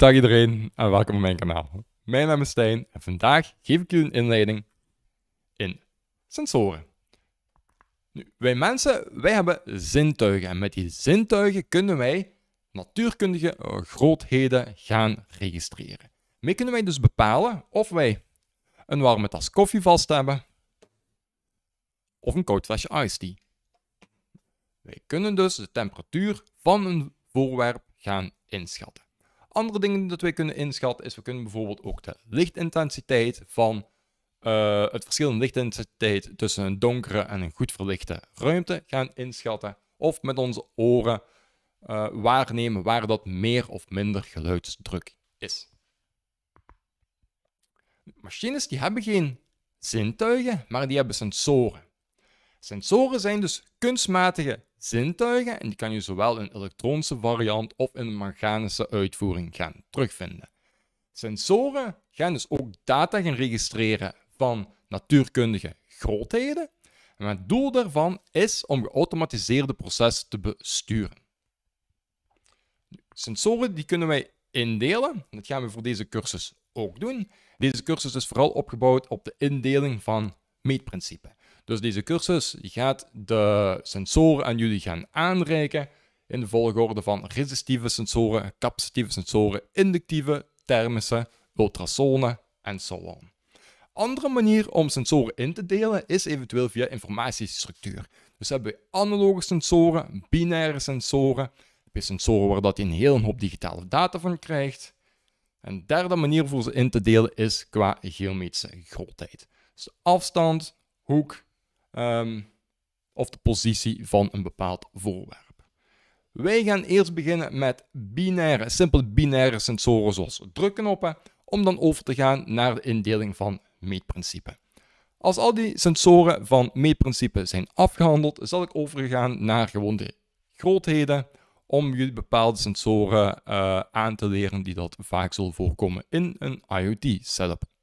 Dag iedereen en welkom op mijn kanaal. Mijn naam is Stijn en vandaag geef ik jullie een inleiding in sensoren. Nu, wij mensen, wij hebben zintuigen en met die zintuigen kunnen wij natuurkundige grootheden gaan registreren. Mee kunnen wij dus bepalen of wij een warme tas koffie vast hebben of een koud flesje iced tea. Wij kunnen dus de temperatuur van een voorwerp gaan inschatten. Andere dingen dat wij kunnen inschatten is, we kunnen bijvoorbeeld ook de lichtintensiteit van eh, het verschil in lichtintensiteit tussen een donkere en een goed verlichte ruimte gaan inschatten. Of met onze oren eh, waarnemen waar dat meer of minder geluidsdruk is. Machines die hebben geen zintuigen, maar die hebben sensoren. Sensoren zijn dus kunstmatige zintuigen en die kan je zowel in elektronische variant of in een mechanische uitvoering gaan terugvinden. Sensoren gaan dus ook data gaan registreren van natuurkundige grootheden. En het doel daarvan is om geautomatiseerde processen te besturen. Sensoren die kunnen wij indelen. Dat gaan we voor deze cursus ook doen. Deze cursus is vooral opgebouwd op de indeling van meetprincipes. Dus deze cursus gaat de sensoren aan jullie gaan aanreiken in de volgorde van resistieve sensoren, capacitieve sensoren, inductieve, thermische, ultrasonen en zo on. Andere manier om sensoren in te delen is eventueel via informatiestructuur. Dus hebben we analoge sensoren, binaire sensoren, heb je sensoren waar dat je een hele hoop digitale data van krijgt. Een derde manier voor ze in te delen is qua geometrische grootheid. Dus afstand, hoek, Ehm, of de positie van een bepaald voorwerp. Wij gaan eerst beginnen met binaire, simpel binaire sensoren zoals drukknoppen, om dan over te gaan naar de indeling van meetprincipe. Als al die sensoren van meetprincipe zijn afgehandeld, zal ik overgaan naar gewoon de grootheden om jullie bepaalde sensoren eh, aan te leren die dat vaak zullen voorkomen in een IoT setup.